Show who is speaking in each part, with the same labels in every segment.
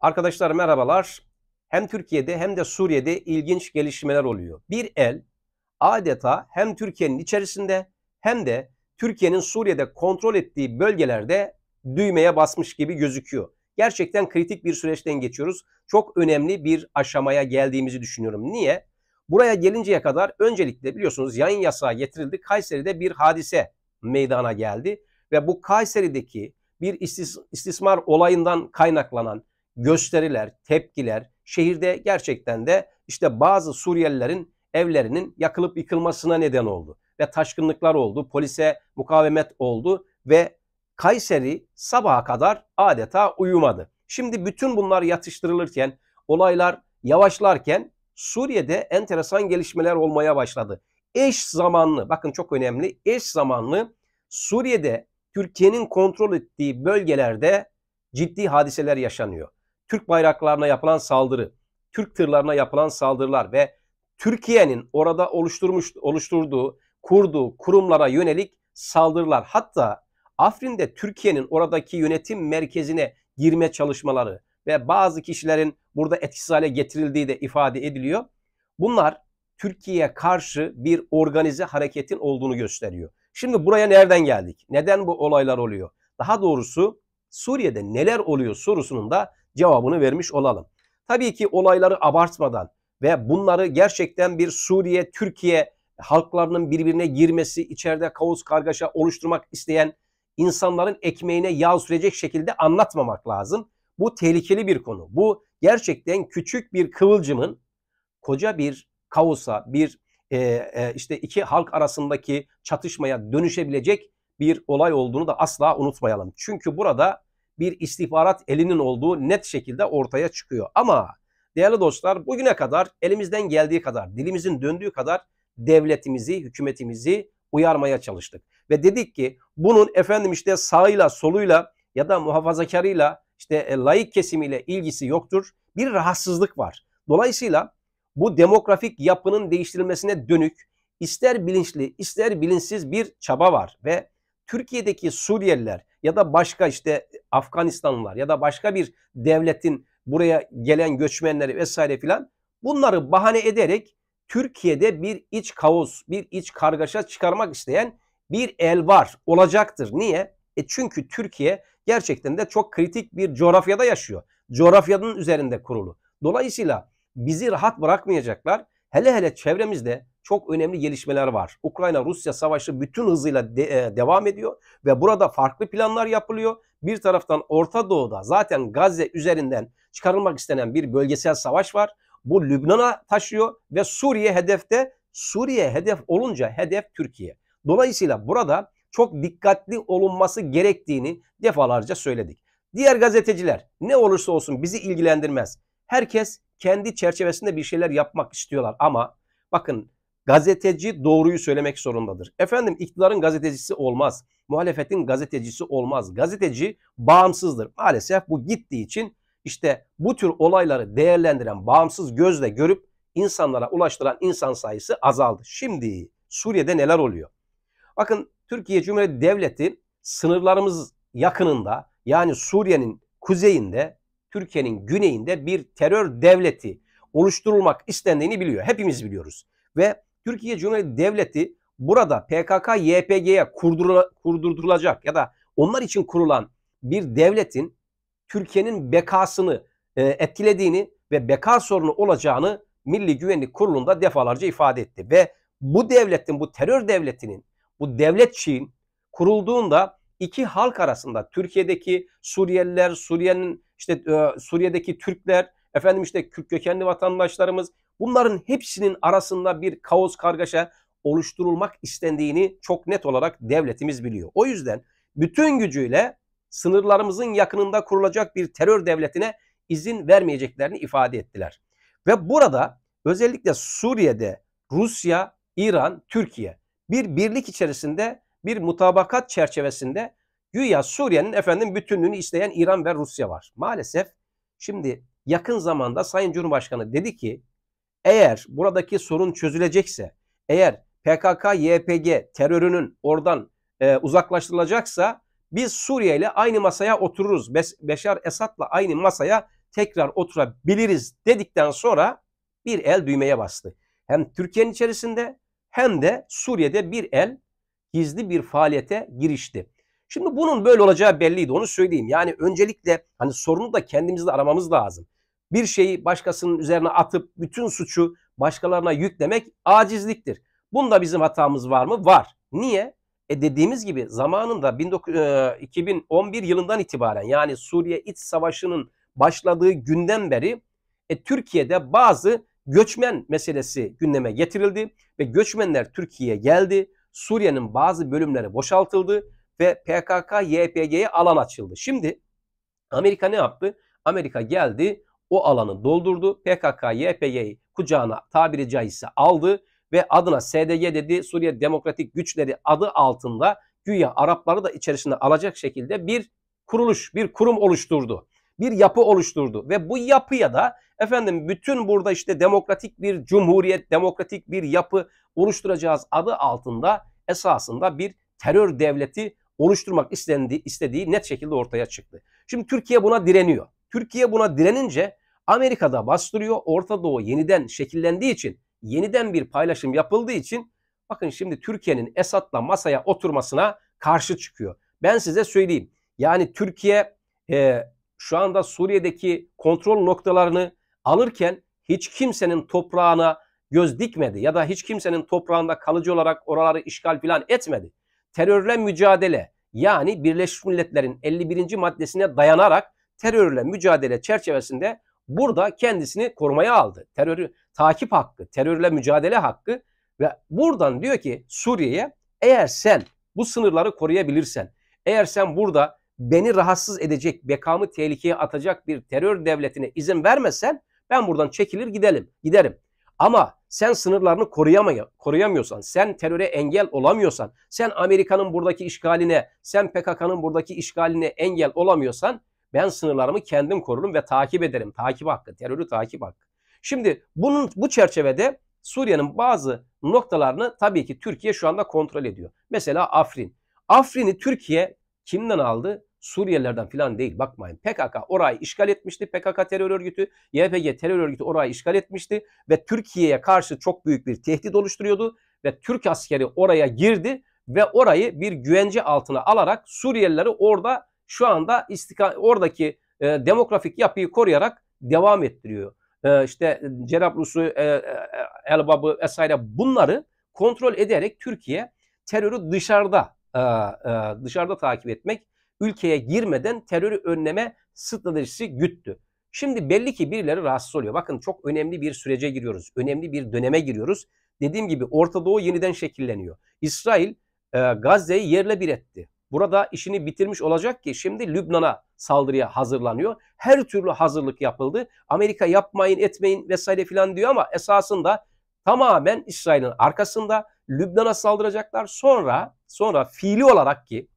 Speaker 1: Arkadaşlar merhabalar. Hem Türkiye'de hem de Suriye'de ilginç gelişmeler oluyor. Bir el adeta hem Türkiye'nin içerisinde hem de Türkiye'nin Suriye'de kontrol ettiği bölgelerde düğmeye basmış gibi gözüküyor. Gerçekten kritik bir süreçten geçiyoruz. Çok önemli bir aşamaya geldiğimizi düşünüyorum. Niye? Buraya gelinceye kadar öncelikle biliyorsunuz yayın yasağı getirildi. Kayseri'de bir hadise meydana geldi ve bu Kayseri'deki bir istis istismar olayından kaynaklanan gösteriler, tepkiler şehirde gerçekten de işte bazı Suriyelilerin evlerinin yakılıp yıkılmasına neden oldu ve taşkınlıklar oldu, polise mukavemet oldu ve Kayseri sabaha kadar adeta uyumadı. Şimdi bütün bunlar yatıştırılırken, olaylar yavaşlarken Suriye'de enteresan gelişmeler olmaya başladı. Eş zamanlı, bakın çok önemli, eş zamanlı Suriye'de Türkiye'nin kontrol ettiği bölgelerde ciddi hadiseler yaşanıyor. Türk bayraklarına yapılan saldırı, Türk tırlarına yapılan saldırılar ve Türkiye'nin orada oluşturmuş oluşturduğu, kurduğu kurumlara yönelik saldırılar hatta Afrin'de Türkiye'nin oradaki yönetim merkezine girme çalışmaları ve bazı kişilerin burada etkisiz hale getirildiği de ifade ediliyor. Bunlar Türkiye'ye karşı bir organize hareketin olduğunu gösteriyor. Şimdi buraya nereden geldik? Neden bu olaylar oluyor? Daha doğrusu Suriye'de neler oluyor sorusunun da cevabını vermiş olalım. Tabii ki olayları abartmadan ve bunları gerçekten bir Suriye, Türkiye halklarının birbirine girmesi, içeride kaos kargaşa oluşturmak isteyen insanların ekmeğine yağ sürecek şekilde anlatmamak lazım. Bu tehlikeli bir konu. Bu gerçekten küçük bir kıvılcımın koca bir kaosa, bir e, e, işte iki halk arasındaki çatışmaya dönüşebilecek bir olay olduğunu da asla unutmayalım. Çünkü burada bir istihbarat elinin olduğu net şekilde ortaya çıkıyor. Ama değerli dostlar bugüne kadar elimizden geldiği kadar, dilimizin döndüğü kadar devletimizi, hükümetimizi uyarmaya çalıştık. Ve dedik ki bunun efendim işte sağıyla, soluyla ya da muhafazakarıyla işte e, layık kesimiyle ilgisi yoktur. Bir rahatsızlık var. Dolayısıyla bu demografik yapının değiştirilmesine dönük ister bilinçli ister bilinçsiz bir çaba var ve Türkiye'deki Suriyeliler ya da başka işte Afganistanlılar ya da başka bir devletin buraya gelen göçmenleri vesaire filan bunları bahane ederek Türkiye'de bir iç kaos, bir iç kargaşa çıkarmak isteyen bir el var olacaktır. Niye? E çünkü Türkiye gerçekten de çok kritik bir coğrafyada yaşıyor. Coğrafyanın üzerinde kurulu. Dolayısıyla bizi rahat bırakmayacaklar. Hele hele çevremizde çok önemli gelişmeler var. Ukrayna-Rusya savaşı bütün hızıyla de, e, devam ediyor ve burada farklı planlar yapılıyor. Bir taraftan Orta Doğu'da zaten Gazze üzerinden çıkarılmak istenen bir bölgesel savaş var. Bu Lübnan'a taşıyor ve Suriye hedefte. Suriye hedef olunca hedef Türkiye. Dolayısıyla burada çok dikkatli olunması gerektiğini defalarca söyledik. Diğer gazeteciler ne olursa olsun bizi ilgilendirmez. Herkes kendi çerçevesinde bir şeyler yapmak istiyorlar ama bakın Gazeteci doğruyu söylemek zorundadır. Efendim iktidarın gazetecisi olmaz. Muhalefetin gazetecisi olmaz. Gazeteci bağımsızdır. Maalesef bu gittiği için işte bu tür olayları değerlendiren, bağımsız gözle görüp insanlara ulaştıran insan sayısı azaldı. Şimdi Suriye'de neler oluyor? Bakın Türkiye Cumhuriyeti Devleti sınırlarımız yakınında yani Suriye'nin kuzeyinde, Türkiye'nin güneyinde bir terör devleti oluşturulmak istendiğini biliyor. Hepimiz biliyoruz. Ve Türkiye Cumhuriyeti Devleti burada PKK-YPG'ye kurdurulacak ya da onlar için kurulan bir devletin Türkiye'nin bekasını e, etkilediğini ve beka sorunu olacağını Milli Güvenlik Kurulu'nda defalarca ifade etti. Ve bu devletin, bu terör devletinin, bu devletçiğin kurulduğunda iki halk arasında Türkiye'deki Suriyeliler, Suriye'nin işte e, Suriye'deki Türkler, efendim işte Kürt kökenli vatandaşlarımız, Bunların hepsinin arasında bir kaos kargaşa oluşturulmak istendiğini çok net olarak devletimiz biliyor. O yüzden bütün gücüyle sınırlarımızın yakınında kurulacak bir terör devletine izin vermeyeceklerini ifade ettiler. Ve burada özellikle Suriye'de Rusya, İran, Türkiye bir birlik içerisinde bir mutabakat çerçevesinde güya Suriye'nin efendim bütünlüğünü isteyen İran ve Rusya var. Maalesef şimdi yakın zamanda Sayın Cumhurbaşkanı dedi ki eğer buradaki sorun çözülecekse, eğer PKK-YPG terörünün oradan e, uzaklaştırılacaksa biz Suriye ile aynı masaya otururuz. Be Beşar Esad'la aynı masaya tekrar oturabiliriz dedikten sonra bir el düğmeye bastı. Hem Türkiye'nin içerisinde hem de Suriye'de bir el gizli bir faaliyete girişti. Şimdi bunun böyle olacağı belliydi onu söyleyeyim. Yani öncelikle hani sorunu da kendimizde aramamız lazım bir şeyi başkasının üzerine atıp bütün suçu başkalarına yüklemek acizliktir. Bunda bizim hatamız var mı? Var. Niye? E dediğimiz gibi zamanında 2011 e, yılından itibaren yani Suriye iç savaşının başladığı günden beri e, Türkiye'de bazı göçmen meselesi gündeme getirildi ve göçmenler Türkiye'ye geldi. Suriye'nin bazı bölümleri boşaltıldı ve PKK YPG'ye alan açıldı. Şimdi Amerika ne yaptı? Amerika geldi o alanı doldurdu. PKK, YPY'yi kucağına tabiri caizse aldı ve adına SDG dedi Suriye Demokratik Güçleri adı altında güya Arapları da içerisine alacak şekilde bir kuruluş, bir kurum oluşturdu. Bir yapı oluşturdu ve bu yapıya da efendim bütün burada işte demokratik bir cumhuriyet, demokratik bir yapı oluşturacağız adı altında esasında bir terör devleti oluşturmak istendi, istediği net şekilde ortaya çıktı. Şimdi Türkiye buna direniyor. Türkiye buna direnince Amerika'da bastırıyor. Orta Doğu yeniden şekillendiği için, yeniden bir paylaşım yapıldığı için bakın şimdi Türkiye'nin Esad'la masaya oturmasına karşı çıkıyor. Ben size söyleyeyim. Yani Türkiye e, şu anda Suriye'deki kontrol noktalarını alırken hiç kimsenin toprağına göz dikmedi ya da hiç kimsenin toprağında kalıcı olarak oraları işgal filan etmedi. Terörle mücadele yani Birleşmiş Milletler'in 51. maddesine dayanarak terörle mücadele çerçevesinde burada kendisini korumaya aldı. Terörü takip hakkı, terörle mücadele hakkı ve buradan diyor ki Suriye'ye eğer sen bu sınırları koruyabilirsen, eğer sen burada beni rahatsız edecek, bekamı tehlikeye atacak bir terör devletine izin vermesen ben buradan çekilir gidelim, giderim. Ama sen sınırlarını koruyamay- koruyamıyorsan, sen teröre engel olamıyorsan, sen Amerika'nın buradaki işgaline, sen PKK'nın buradaki işgaline engel olamıyorsan ben sınırlarımı kendim korurum ve takip ederim. Takip hakkı, terörü takip hakkı. Şimdi bunun bu çerçevede Suriye'nin bazı noktalarını tabii ki Türkiye şu anda kontrol ediyor. Mesela Afrin. Afrin'i Türkiye kimden aldı? Suriyelilerden falan değil bakmayın. PKK orayı işgal etmişti. PKK terör örgütü, YPG terör örgütü orayı işgal etmişti ve Türkiye'ye karşı çok büyük bir tehdit oluşturuyordu ve Türk askeri oraya girdi ve orayı bir güvence altına alarak Suriyelileri orada şu anda istikam, oradaki e, demografik yapıyı koruyarak devam ettiriyor. E, işte Cenab Rus'u, e, e Elbab'ı vesaire bunları kontrol ederek Türkiye terörü dışarıda e, e, dışarıda takip etmek, ülkeye girmeden terörü önleme stratejisi güttü. Şimdi belli ki birileri rahatsız oluyor. Bakın çok önemli bir sürece giriyoruz. Önemli bir döneme giriyoruz. Dediğim gibi Orta Doğu yeniden şekilleniyor. İsrail e, Gazze'yi yerle bir etti burada işini bitirmiş olacak ki şimdi Lübnan'a saldırıya hazırlanıyor. Her türlü hazırlık yapıldı. Amerika yapmayın etmeyin vesaire filan diyor ama esasında tamamen İsrail'in arkasında Lübnan'a saldıracaklar. Sonra sonra fiili olarak ki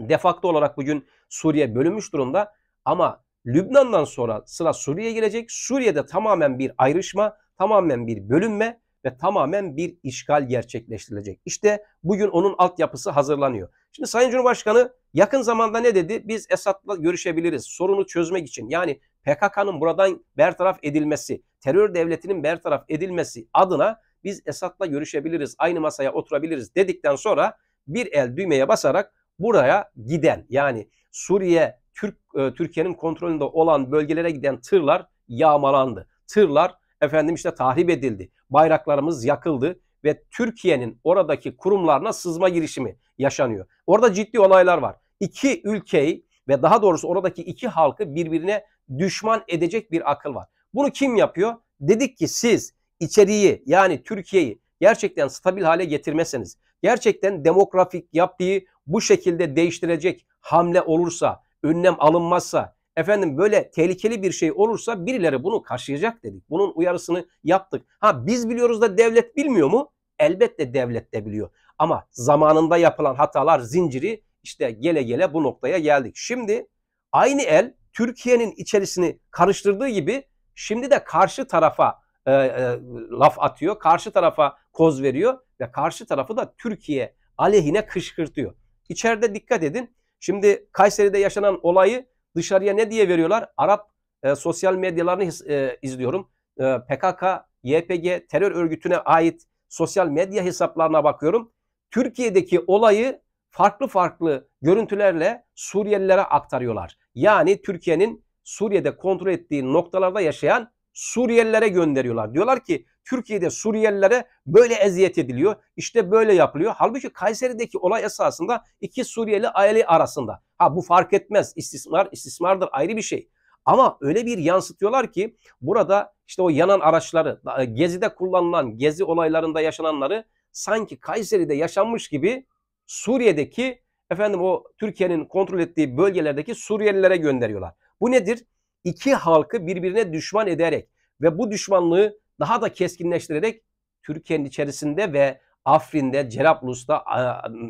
Speaker 1: defakto olarak bugün Suriye bölünmüş durumda ama Lübnan'dan sonra sıra Suriye'ye gelecek. Suriye'de tamamen bir ayrışma, tamamen bir bölünme ve tamamen bir işgal gerçekleştirilecek. İşte bugün onun altyapısı hazırlanıyor. Şimdi Sayın Cumhurbaşkanı yakın zamanda ne dedi? Biz Esad'la görüşebiliriz sorunu çözmek için. Yani PKK'nın buradan bertaraf edilmesi, terör devletinin bertaraf edilmesi adına biz Esad'la görüşebiliriz, aynı masaya oturabiliriz dedikten sonra bir el düğmeye basarak buraya giden yani Suriye Türk e, Türkiye'nin kontrolünde olan bölgelere giden tırlar yağmalandı. Tırlar efendim işte tahrip edildi bayraklarımız yakıldı ve Türkiye'nin oradaki kurumlarına sızma girişimi yaşanıyor. Orada ciddi olaylar var. İki ülkeyi ve daha doğrusu oradaki iki halkı birbirine düşman edecek bir akıl var. Bunu kim yapıyor? Dedik ki siz içeriği yani Türkiye'yi gerçekten stabil hale getirmezseniz, gerçekten demografik yapıyı bu şekilde değiştirecek hamle olursa, önlem alınmazsa, efendim böyle tehlikeli bir şey olursa birileri bunu karşılayacak dedik. Bunun uyarısını yaptık. Ha biz biliyoruz da devlet bilmiyor mu? Elbette devlet de biliyor. Ama zamanında yapılan hatalar zinciri işte gele gele bu noktaya geldik. Şimdi aynı el Türkiye'nin içerisini karıştırdığı gibi şimdi de karşı tarafa e, e, laf atıyor. Karşı tarafa koz veriyor ve karşı tarafı da Türkiye aleyhine kışkırtıyor. İçeride dikkat edin. Şimdi Kayseri'de yaşanan olayı dışarıya ne diye veriyorlar? Arap e, sosyal medyalarını e, izliyorum. E, PKK, YPG terör örgütüne ait sosyal medya hesaplarına bakıyorum. Türkiye'deki olayı farklı farklı görüntülerle Suriyelilere aktarıyorlar. Yani Türkiye'nin Suriye'de kontrol ettiği noktalarda yaşayan Suriyelilere gönderiyorlar. Diyorlar ki Türkiye'de Suriyelilere böyle eziyet ediliyor. İşte böyle yapılıyor. Halbuki Kayseri'deki olay esasında iki Suriyeli aile arasında. Ha bu fark etmez. İstismar istismardır ayrı bir şey. Ama öyle bir yansıtıyorlar ki burada işte o yanan araçları, e, gezide kullanılan, gezi olaylarında yaşananları sanki Kayseri'de yaşanmış gibi Suriye'deki efendim o Türkiye'nin kontrol ettiği bölgelerdeki Suriyelilere gönderiyorlar. Bu nedir? İki halkı birbirine düşman ederek ve bu düşmanlığı daha da keskinleştirerek Türkiye'nin içerisinde ve Afrin'de, Cerablus'ta,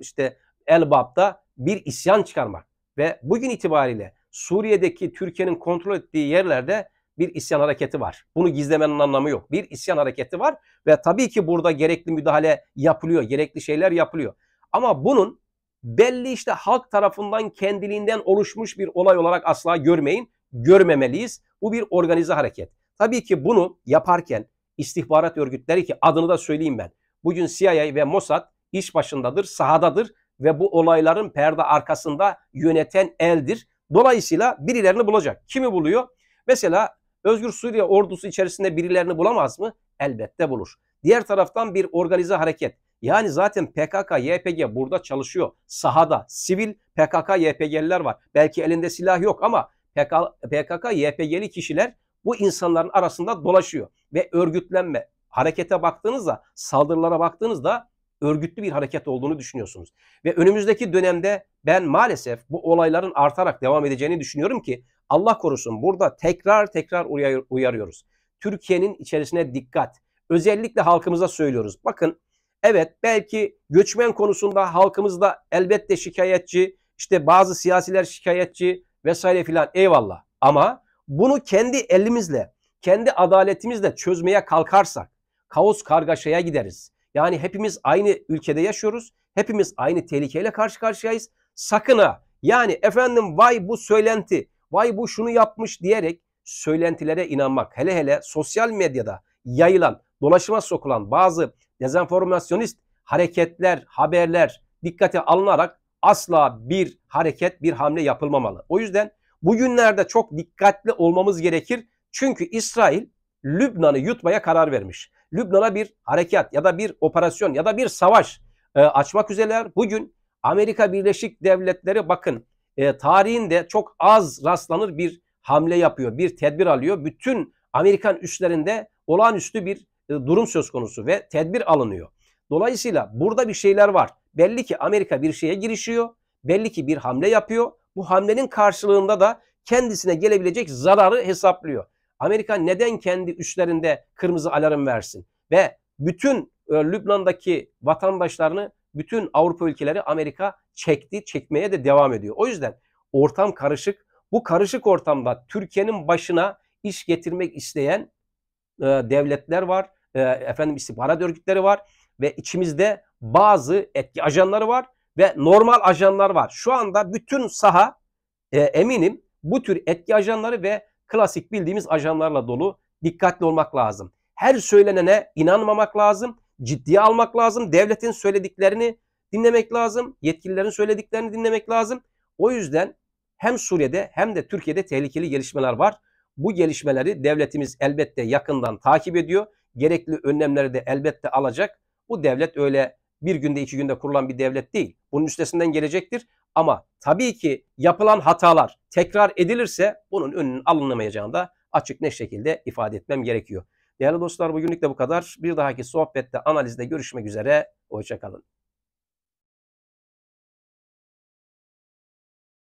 Speaker 1: işte Elbap'ta bir isyan çıkarmak. Ve bugün itibariyle Suriye'deki Türkiye'nin kontrol ettiği yerlerde bir isyan hareketi var. Bunu gizlemenin anlamı yok. Bir isyan hareketi var ve tabii ki burada gerekli müdahale yapılıyor, gerekli şeyler yapılıyor. Ama bunun belli işte halk tarafından kendiliğinden oluşmuş bir olay olarak asla görmeyin, görmemeliyiz. Bu bir organize hareket. Tabii ki bunu yaparken istihbarat örgütleri ki adını da söyleyeyim ben. Bugün CIA ve Mossad iş başındadır, sahadadır ve bu olayların perde arkasında yöneten eldir. Dolayısıyla birilerini bulacak. Kimi buluyor? Mesela Özgür Suriye ordusu içerisinde birilerini bulamaz mı? Elbette bulur. Diğer taraftan bir organize hareket. Yani zaten PKK, YPG burada çalışıyor. Sahada sivil PKK, YPG'liler var. Belki elinde silah yok ama PKK, YPG'li kişiler bu insanların arasında dolaşıyor. Ve örgütlenme, harekete baktığınızda, saldırılara baktığınızda örgütlü bir hareket olduğunu düşünüyorsunuz. Ve önümüzdeki dönemde ben maalesef bu olayların artarak devam edeceğini düşünüyorum ki Allah korusun burada tekrar tekrar uyarıyoruz. Türkiye'nin içerisine dikkat. Özellikle halkımıza söylüyoruz. Bakın evet belki göçmen konusunda halkımızda elbette şikayetçi, işte bazı siyasiler şikayetçi vesaire filan eyvallah. Ama bunu kendi elimizle, kendi adaletimizle çözmeye kalkarsak kaos kargaşaya gideriz. Yani hepimiz aynı ülkede yaşıyoruz. Hepimiz aynı tehlikeyle karşı karşıyayız. Sakın ha yani efendim vay bu söylenti, vay bu şunu yapmış diyerek söylentilere inanmak. Hele hele sosyal medyada yayılan, dolaşıma sokulan bazı dezenformasyonist hareketler, haberler dikkate alınarak asla bir hareket, bir hamle yapılmamalı. O yüzden Bugünlerde çok dikkatli olmamız gerekir. Çünkü İsrail Lübnan'ı yutmaya karar vermiş. Lübnan'a bir harekat ya da bir operasyon ya da bir savaş e, açmak üzereler. Bugün Amerika Birleşik Devletleri bakın e, tarihinde çok az rastlanır bir hamle yapıyor, bir tedbir alıyor. Bütün Amerikan üslerinde olağanüstü bir e, durum söz konusu ve tedbir alınıyor. Dolayısıyla burada bir şeyler var. Belli ki Amerika bir şeye girişiyor, belli ki bir hamle yapıyor bu hamlenin karşılığında da kendisine gelebilecek zararı hesaplıyor. Amerika neden kendi üstlerinde kırmızı alarm versin ve bütün e, Lübnan'daki vatandaşlarını bütün Avrupa ülkeleri Amerika çekti, çekmeye de devam ediyor. O yüzden ortam karışık. Bu karışık ortamda Türkiye'nin başına iş getirmek isteyen e, devletler var. E, efendim istihbarat örgütleri var ve içimizde bazı etki ajanları var ve normal ajanlar var. Şu anda bütün saha e, eminim bu tür etki ajanları ve klasik bildiğimiz ajanlarla dolu. Dikkatli olmak lazım. Her söylenene inanmamak lazım. Ciddiye almak lazım. Devletin söylediklerini dinlemek lazım. Yetkililerin söylediklerini dinlemek lazım. O yüzden hem Suriye'de hem de Türkiye'de tehlikeli gelişmeler var. Bu gelişmeleri devletimiz elbette yakından takip ediyor. Gerekli önlemleri de elbette alacak. Bu devlet öyle bir günde iki günde kurulan bir devlet değil. Bunun üstesinden gelecektir. Ama tabii ki yapılan hatalar tekrar edilirse bunun önünün alınamayacağını da açık ne şekilde ifade etmem gerekiyor. Değerli dostlar bugünlük de bu kadar. Bir dahaki sohbette analizde görüşmek üzere. Hoşçakalın.